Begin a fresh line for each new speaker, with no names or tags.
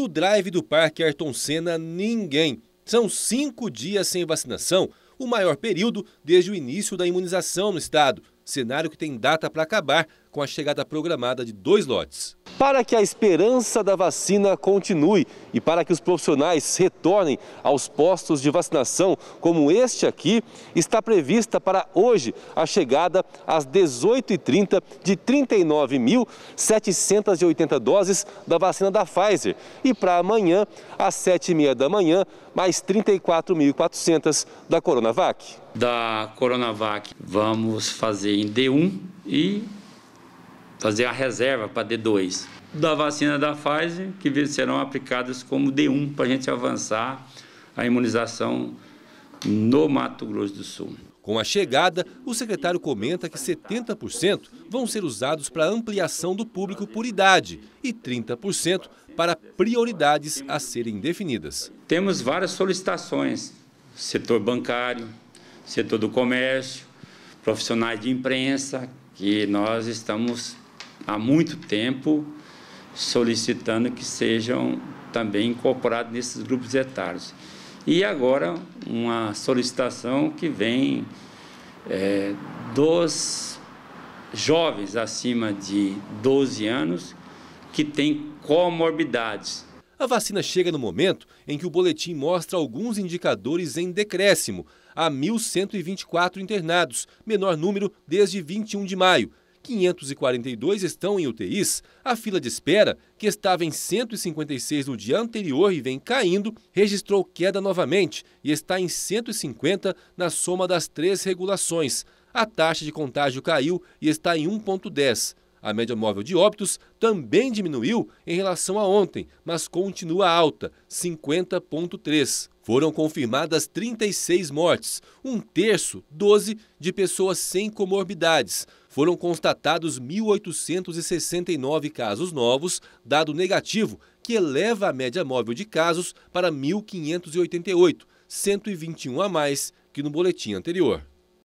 No drive do Parque Ayrton Senna, ninguém. São cinco dias sem vacinação, o maior período desde o início da imunização no estado. Cenário que tem data para acabar com a chegada programada de dois lotes. Para que a esperança da vacina continue e para que os profissionais retornem aos postos de vacinação, como este aqui, está prevista para hoje a chegada às 18h30 de 39.780 doses da vacina da Pfizer. E para amanhã, às 7h30 da manhã, mais 34.400
da Coronavac. Da Coronavac, vamos fazer em D1 e fazer a reserva para D2. Da vacina da Pfizer, que serão aplicadas como D1 para a gente avançar a imunização no Mato Grosso do Sul. Com a chegada, o secretário comenta que 70%
vão ser usados para ampliação do público por idade e 30% para
prioridades a serem definidas. Temos várias solicitações: setor bancário, setor do comércio, profissionais de imprensa, que nós estamos há muito tempo solicitando que sejam também incorporados nesses grupos etários. E agora uma solicitação que vem é, dos jovens acima de 12 anos que têm comorbidades.
A vacina chega no momento em que o boletim mostra alguns indicadores em decréscimo. Há 1.124 internados, menor número desde 21 de maio, 542 estão em UTIs. A fila de espera, que estava em 156 no dia anterior e vem caindo, registrou queda novamente e está em 150 na soma das três regulações. A taxa de contágio caiu e está em 1,10. A média móvel de óbitos também diminuiu em relação a ontem, mas continua alta, 50,3. Foram confirmadas 36 mortes, um terço, 12, de pessoas sem comorbidades. Foram constatados 1.869 casos novos, dado negativo, que eleva a média móvel de casos para 1.588, 121 a mais que no boletim anterior.